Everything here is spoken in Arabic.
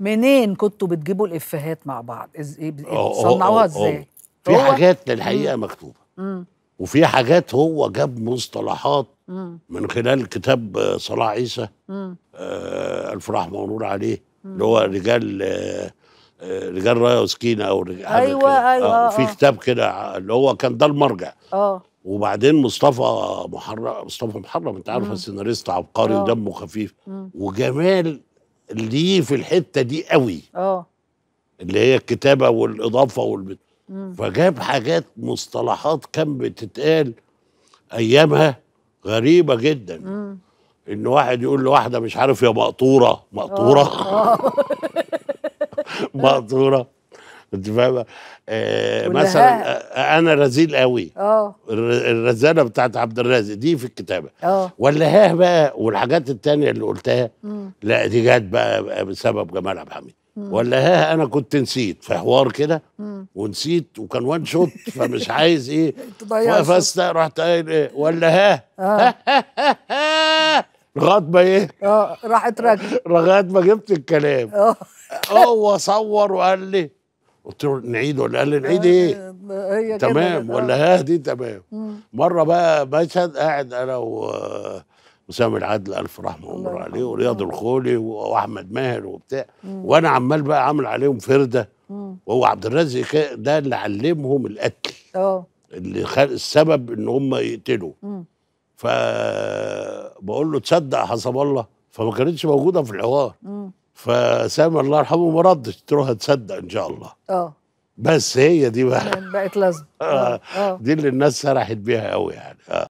منين كنتوا بتجيبوا الافيهات مع بعض إيه، صنعوها ازاي في حاجات للحقيقه مكتوبه وفي حاجات هو جاب مصطلحات من خلال كتاب صلاح عيسى آه الف رحمه ونور عليه اللي هو رجال آه رجال رايه وسكينه او رجال ايوه كدا. ايوه آه في آه. كتاب كده اللي هو كان ده المرجع اه وبعدين مصطفى محرم مصطفى محرم انت عارف السيناريست عبقري آه. ودمه خفيف وجمال ليه في الحته دي قوي اه اللي هي الكتابه والاضافه والبت... فجاب حاجات مصطلحات كان بتتقال ايامها غريبه جدا مم. ان واحد يقول لواحده مش عارف يا مقطوره مقطوره آه. آه. مقطوره انت فاهمه مثلا آه، انا رزيل قوي اه الرزاله بتاعت عبد الرازق دي في الكتابه اه ها بقى والحاجات التانية اللي قلتها مم. لا دي جت بقى بسبب جمال عبد الحميد ولا ها انا كنت نسيت في حوار كده ونسيت وكان وان شوت فمش عايز ايه فاست رحت قايل ايه ولا آه. لغايه ما ايه اه راحت راجل لغايه ما جبت الكلام اه, آه، هو صور وقال لي قلت له نعيده قال لي آه، نعيد ايه هي تمام ولا ها دي تمام مره بقى مشهد قاعد انا وسام العدل الف رحمه وعمر عليه ورياض الخولي واحمد ماهر وبتاع وانا عمال بقى عامل عليهم فرده وهو عبد الرازق ده اللي علمهم القتل اه اللي خل... السبب ان هم يقتلوا فبقول له تصدق حسب الله فما كانتش موجوده في الحوار فسامي الله يرحمه ما ردش تروح تصدق ان شاء الله اه بس هي دي بقى بقت لازم آه. آه. دي اللي الناس سرحت بيها قوي يعني آه.